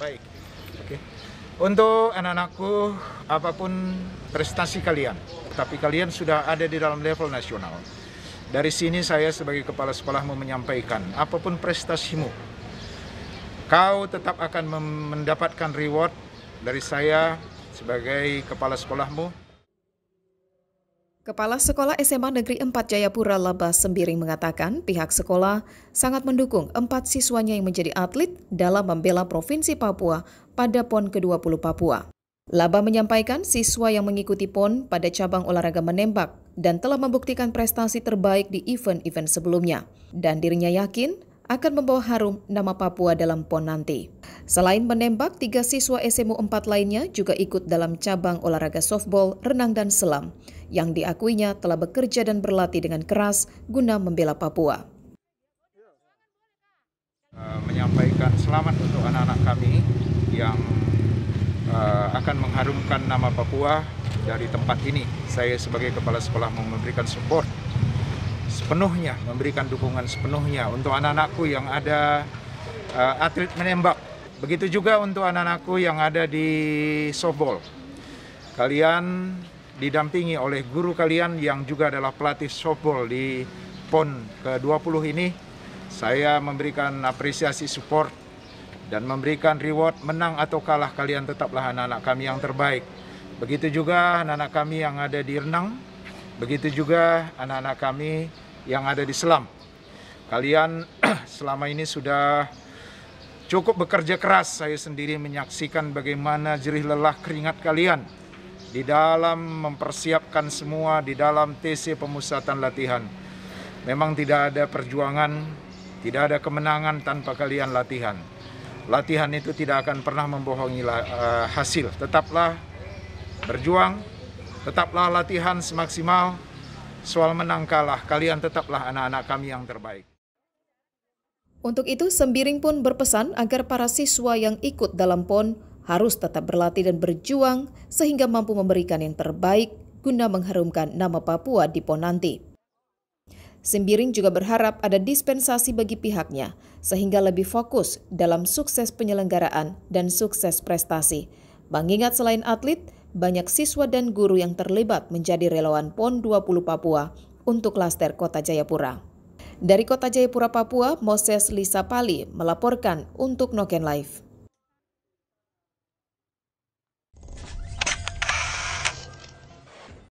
Baik. Oke. Okay. Untuk anak-anakku, apapun prestasi kalian, tapi kalian sudah ada di dalam level nasional. Dari sini saya sebagai kepala sekolah mau menyampaikan, apapun prestasimu, kau tetap akan mendapatkan reward dari saya sebagai kepala sekolahmu. Kepala Sekolah SMA Negeri 4 Jayapura Labas Sembiring mengatakan pihak sekolah sangat mendukung empat siswanya yang menjadi atlet dalam membela Provinsi Papua pada PON ke-20 Papua. Laba menyampaikan siswa yang mengikuti PON pada cabang olahraga menembak dan telah membuktikan prestasi terbaik di event-event sebelumnya. Dan dirinya yakin akan membawa harum nama Papua dalam PON nanti. Selain menembak, tiga siswa SMU 4 lainnya juga ikut dalam cabang olahraga softball, renang, dan selam, yang diakuinya telah bekerja dan berlatih dengan keras guna membela Papua. Eh, menyampaikan selamat untuk anak-anak kami yang eh, akan mengharumkan nama Papua dari tempat ini. Saya sebagai kepala sekolah memberikan support sepenuhnya, memberikan dukungan sepenuhnya untuk anak-anakku yang ada eh, atlet menembak Begitu juga untuk anak-anakku yang ada di softball. Kalian didampingi oleh guru kalian yang juga adalah pelatih softball di PON ke-20 ini. Saya memberikan apresiasi support dan memberikan reward menang atau kalah kalian tetaplah anak-anak kami yang terbaik. Begitu juga anak-anak kami yang ada di renang, begitu juga anak-anak kami yang ada di selam. Kalian selama ini sudah Cukup bekerja keras saya sendiri menyaksikan bagaimana jerih lelah keringat kalian di dalam mempersiapkan semua di dalam TC pemusatan latihan. Memang tidak ada perjuangan, tidak ada kemenangan tanpa kalian latihan. Latihan itu tidak akan pernah membohongi eh, hasil. Tetaplah berjuang, tetaplah latihan semaksimal. Soal menang kalah, kalian tetaplah anak-anak kami yang terbaik. Untuk itu, Sembiring pun berpesan agar para siswa yang ikut dalam PON harus tetap berlatih dan berjuang sehingga mampu memberikan yang terbaik guna mengharumkan nama Papua di PON nanti. Sembiring juga berharap ada dispensasi bagi pihaknya, sehingga lebih fokus dalam sukses penyelenggaraan dan sukses prestasi. Mengingat selain atlet, banyak siswa dan guru yang terlibat menjadi relawan PON 20 Papua untuk klaster Kota Jayapura. Dari kota Jayapura, Papua, Moses Lisa Pali melaporkan untuk Noken Live.